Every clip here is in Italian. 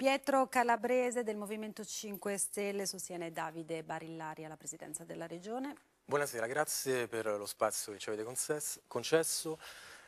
Pietro Calabrese del Movimento 5 Stelle sostiene Davide Barillari alla presidenza della Regione. Buonasera, grazie per lo spazio che ci avete concesso.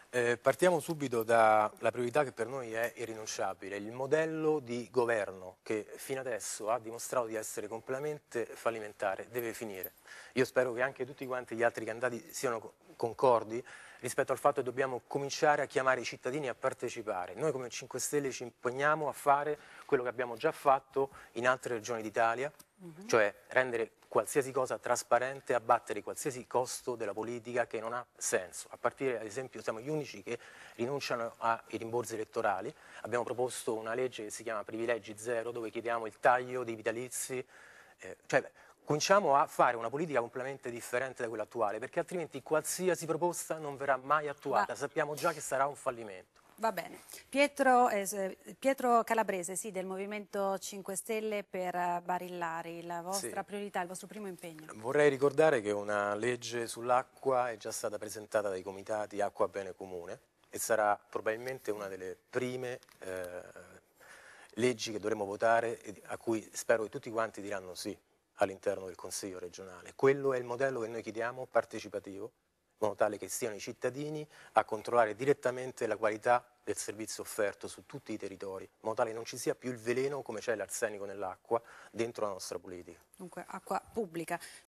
Eh, partiamo subito dalla priorità che per noi è irrinunciabile, il modello di governo che fino adesso ha dimostrato di essere completamente fallimentare deve finire. Io spero che anche tutti quanti gli altri candidati siano concordi rispetto al fatto che dobbiamo cominciare a chiamare i cittadini a partecipare. Noi come 5 Stelle ci impegniamo a fare quello che abbiamo già fatto in altre regioni d'Italia, mm-hmm. cioè rendere qualsiasi cosa trasparente, abbattere qualsiasi costo della politica che non ha senso. A partire, ad esempio, siamo gli unici che rinunciano ai rimborsi elettorali. Abbiamo proposto una legge che si chiama Privilegi Zero, dove chiediamo il taglio dei vitalizi. Eh, cioè, cominciamo a fare una politica completamente differente da quella attuale, perché altrimenti qualsiasi proposta non verrà mai attuata, Va. sappiamo già che sarà un fallimento. Va bene. Pietro, eh, Pietro Calabrese, sì, del Movimento 5 Stelle per Barillari, la vostra sì. priorità, il vostro primo impegno. Vorrei ricordare che una legge sull'acqua è già stata presentata dai comitati Acqua Bene Comune e sarà probabilmente una delle prime eh, leggi che dovremo votare a cui spero che tutti quanti diranno sì all'interno del Consiglio regionale. Quello è il modello che noi chiediamo partecipativo, in modo tale che siano i cittadini a controllare direttamente la qualità del servizio offerto su tutti i territori, in modo tale che non ci sia più il veleno come c'è l'arsenico nell'acqua dentro la nostra politica. Dunque, acqua pubblica.